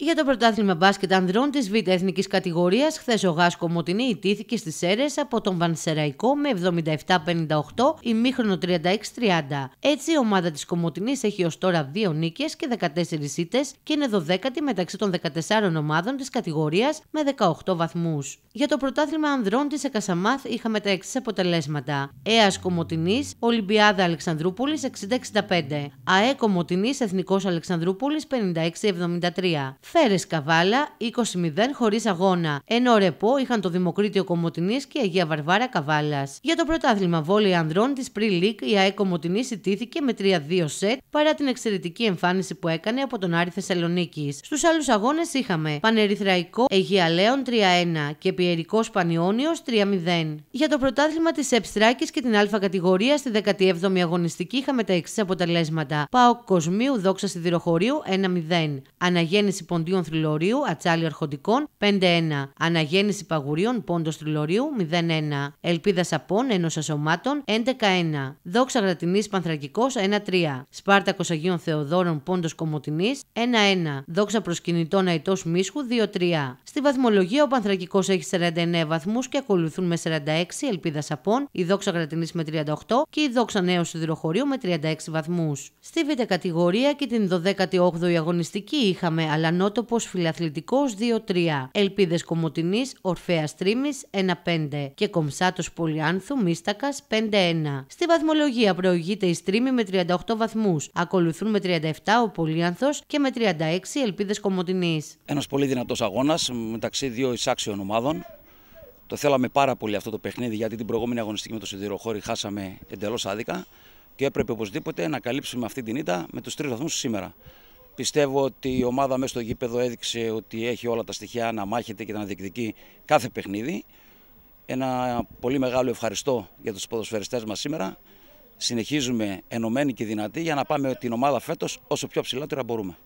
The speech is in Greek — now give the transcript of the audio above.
Για το πρωτάθλημα μπάσκετ ανδρών της Β' Εθνικής Κατηγορίας, χθες ο Γάσκο Μωτινή ιτήθηκε στις αίρε από τον Βανσεραϊκό με 77-58 ημίχρονο 36-30. Έτσι, η ομάδα της Κομωτινή έχει ως τώρα 2 νίκες και 14 ήττες και είναι 12η μεταξύ των 14 ομάδων της κατηγορίας με 18 βαθμούς. Για το πρωτάθλημα ανδρών της Εκασαμάθ είχαμε τα εξής αποτελέσματα. ΕΑ Κομωτινή, Ολυμπιάδα Αλεξανδρούπολης 60-65. ΑΕ Κομωτινή Εθνικός Αλεξανδρούπολης 56-73 φερε καβαλα Καβάλα 20-0 χωρίς αγώνα. Ενώ ρεπό είχαν το Δημοκρίτιο Κομωτινής και Αγία Βαρβάρα Καβάλας. Για το πρωτάθλημα βόλεϊ ανδρών της Pre-League, η ΑΕ Κομωτινής ιτήθηκε με 3-2 σετ παρά την εξαιρετική εμφάνιση που έκανε από τον Άρη Θεσσαλονίκης. Στους άλλους αγώνες είχαμε Αγία Αιγιαλέων 3-1 και Πιερικός Πανιόνιος 3-0. Για το πρωτάθλημα της Επστράκη και την Α κατηγορία στη 17η αγωνιστική είχαμε τα εξής αποτελέσματα. Πάο Κοσμίου Δόξα Σιδηροχωρίου 1-0. Αναγέννηση ποντίων θρυλωρίου, ατσάλι αρχοντικών, 5-1 αναγέννηση παγουρίων, πόντος θρυλωρίου, 0-1 ελπίδα σαπών, ένο ασωμάτων, 11-1 δόξα γρατινής πανθρακικός, 1-3 Σπάρτακος Αγίων Θεοδόρων, πόντος κομωτινής, 1-1 δόξα 1 3 Σπάρτα κοσαγιων αητό 1 δοξα προσκυνητων αιτο 2-3 Στη βαθμολογία ο πανθρακικός έχει 49 βαθμούς και ακολουθούν με 46 ελπίδα σαπών, η δόξα γρατινής με 38 και η δόξα νέο σιδηροχωρίου με 36 βαθμούς. Στη β' κατηγορία και την 12η 8η αγωνιστική είχαμε Αλανό Κινηματότοπο Φιλαθλητικό 2-3. Ελπίδες Κομωτινής Ορφαία Τρίμη 1-5. Και Κομψάτος Πολυάνθου Μίστακας 5-1. Στη βαθμολογία προηγείται η Στρίμη με 38 βαθμούς. Ακολουθούν με 37 ο πολυάνθος και με 36 Ελπίδες Κομωτινής. Ένας πολύ δυνατός αγώνας μεταξύ δύο εισάξιων ομάδων. Το θέλαμε πάρα πολύ αυτό το παιχνίδι γιατί την προηγούμενη αγωνιστική με το Σιδηροχώρη χάσαμε εντελώς άδικα και έπρεπε οπωσδήποτε να καλύψουμε αυτή την ήττα με τους τρεις βαθμούς σήμερα. Πιστεύω ότι η ομάδα μέσα στο γήπεδο έδειξε ότι έχει όλα τα στοιχεία να μάχεται και να διεκδικεί κάθε παιχνίδι. Ένα πολύ μεγάλο ευχαριστώ για τους ποδοσφαιριστές μας σήμερα. Συνεχίζουμε ενωμένοι και δυνατοί για να πάμε την ομάδα φέτος όσο πιο ψηλότερα μπορούμε.